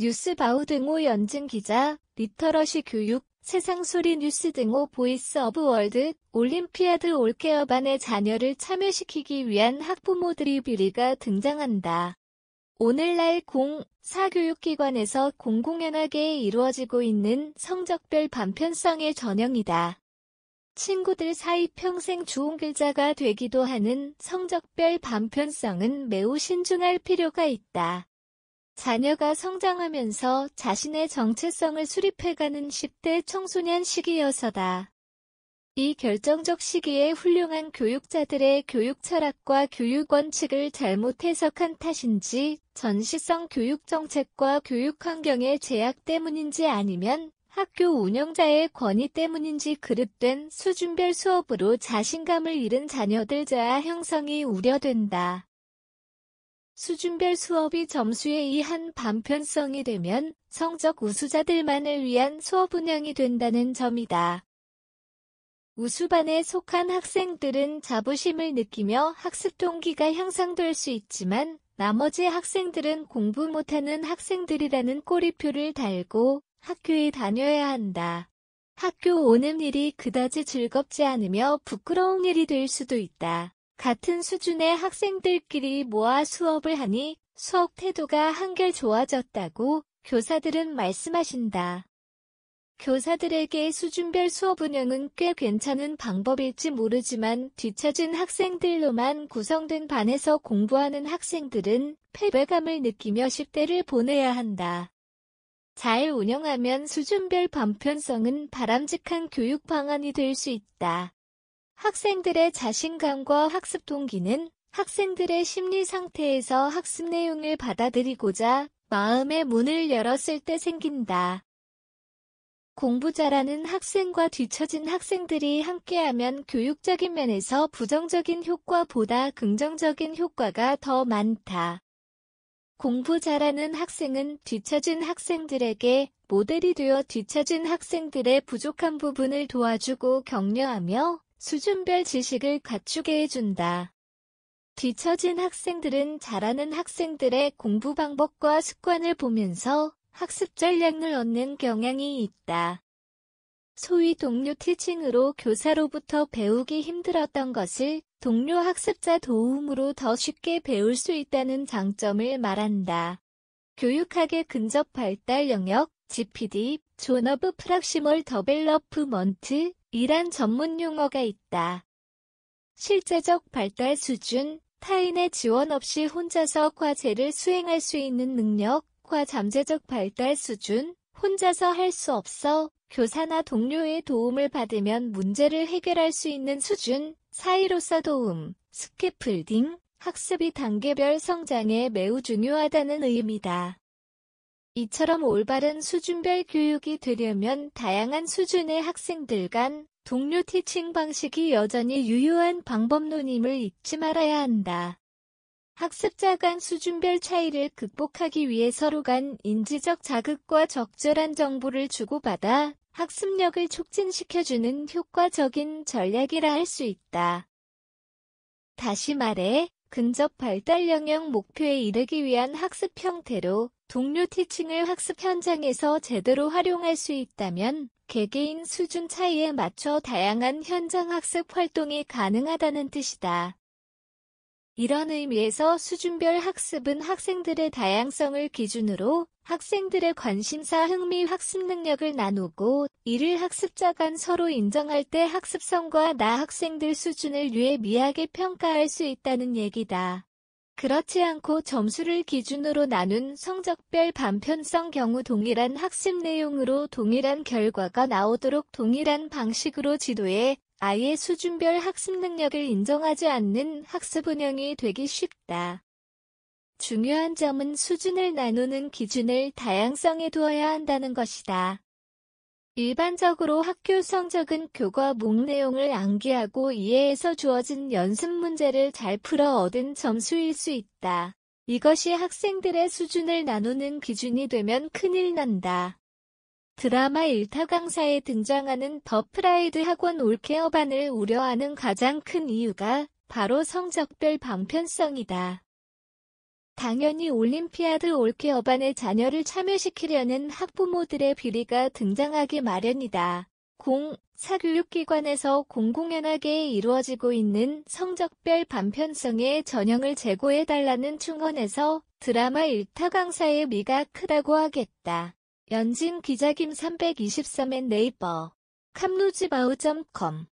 뉴스바우 등호 연증 기자, 리터러시 교육, 세상소리 뉴스 등호 보이스 오브 월드, 올림피아드 올케어반의 자녀를 참여시키기 위한 학부모들이 비리가 등장한다. 오늘날 공, 사교육기관에서 공공연하게 이루어지고 있는 성적별 반편성의 전형이다. 친구들 사이 평생 좋은 글자가 되기도 하는 성적별 반편성은 매우 신중할 필요가 있다. 자녀가 성장하면서 자신의 정체성을 수립해가는 10대 청소년 시기여서다. 이 결정적 시기에 훌륭한 교육자들의 교육 철학과 교육 원칙을 잘못 해석한 탓인지, 전시성 교육 정책과 교육 환경의 제약 때문인지 아니면 학교 운영자의 권위 때문인지 그릇된 수준별 수업으로 자신감을 잃은 자녀들 자아 형성이 우려된다. 수준별 수업이 점수에 의한 반편성이 되면 성적 우수자들만을 위한 수업 운영이 된다는 점이다. 우수반에 속한 학생들은 자부심을 느끼며 학습 동기가 향상될 수 있지만 나머지 학생들은 공부 못하는 학생들이라는 꼬리표를 달고 학교에 다녀야 한다. 학교 오는 일이 그다지 즐겁지 않으며 부끄러운 일이 될 수도 있다. 같은 수준의 학생들끼리 모아 수업을 하니 수업 태도가 한결 좋아졌다고 교사들은 말씀하신다. 교사들에게 수준별 수업 운영은 꽤 괜찮은 방법일지 모르지만 뒤처진 학생들로만 구성된 반에서 공부하는 학생들은 패배감을 느끼며 10대를 보내야 한다. 잘 운영하면 수준별 반편성은 바람직한 교육 방안이 될 수 있다. 학생들의 자신감과 학습 동기는 학생들의 심리 상태에서 학습 내용을 받아들이고자 마음의 문을 열었을 때 생긴다. 공부 잘하는 학생과 뒤처진 학생들이 함께하면 교육적인 면에서 부정적인 효과보다 긍정적인 효과가 더 많다. 공부 잘하는 학생은 뒤처진 학생들에게 모델이 되어 뒤처진 학생들의 부족한 부분을 도와주고 격려하며 수준별 지식을 갖추게 해준다. 뒤처진 학생들은 잘하는 학생들의 공부 방법과 습관을 보면서 학습 전략을 얻는 경향이 있다. 소위 동료 티칭으로 교사로부터 배우기 힘들었던 것을 동료 학습자 도움으로 더 쉽게 배울 수 있다는 장점을 말한다. 교육학의 근접 발달 영역, GPD, 존 오브 프락시멀 더벨러프먼트, 이란 전문 용어가 있다. 실제적 발달 수준, 타인의 지원 없이 혼자서 과제를 수행할 수 있는 능력, 과 잠재적 발달 수준, 혼자서 할 수 없어 교사나 동료의 도움을 받으면 문제를 해결할 수 있는 수준, 사이로서 도움, 스케플딩 학습이 단계별 성장에 매우 중요하다는 의미다. 이처럼 올바른 수준별 교육이 되려면 다양한 수준의 학생들 간 동료 티칭 방식이 여전히 유효한 방법론임을 잊지 말아야 한다. 학습자 간 수준별 차이를 극복하기 위해 서로 간 인지적 자극과 적절한 정보를 주고받아 학습력을 촉진시켜주는 효과적인 전략이라 할 수 있다. 다시 말해, 근접 발달 영역 목표에 이르기 위한 학습 형태로 동료 티칭을 학습 현장에서 제대로 활용할 수 있다면 개개인 수준 차이에 맞춰 다양한 현장 학습 활동이 가능하다는 뜻이다. 이런 의미에서 수준별 학습은 학생들의 다양성을 기준으로 학생들의 관심사 흥미 학습 능력을 나누고 이를 학습자 간 서로 인정할 때 학습성과 나 학생들 수준을 유의미하게 평가할 수 있다는 얘기다. 그렇지 않고 점수를 기준으로 나눈 성적별 반편성 경우 동일한 학습 내용으로 동일한 결과가 나오도록 동일한 방식으로 지도해 아예 수준별 학습 능력을 인정하지 않는 학습 운영이 되기 쉽다. 중요한 점은 수준을 나누는 기준을 다양성에 두어야 한다는 것이다. 일반적으로 학교 성적은 교과 목 내용을 암기하고 이해해서 주어진 연습 문제를 잘 풀어 얻은 점수일 수 있다. 이것이 학생들의 수준을 나누는 기준이 되면 큰일 난다. 드라마 일타 강사에 등장하는 더 프라이드 학원 올케어반을 우려하는 가장 큰 이유가 바로 성적별 방편성이다. 당연히 올림피아드 올케어반의 자녀를 참여시키려는 학부모들의 비리가 등장하기 마련이다. 공, 사교육기관에서 공공연하게 이루어지고 있는 성적별 반편성의 전형을 제고해달라는 충언에서 드라마 1타 강사의 미가 크다고 하겠다. 연진 기자 김 323엔 네이버 캄루지바우 c o m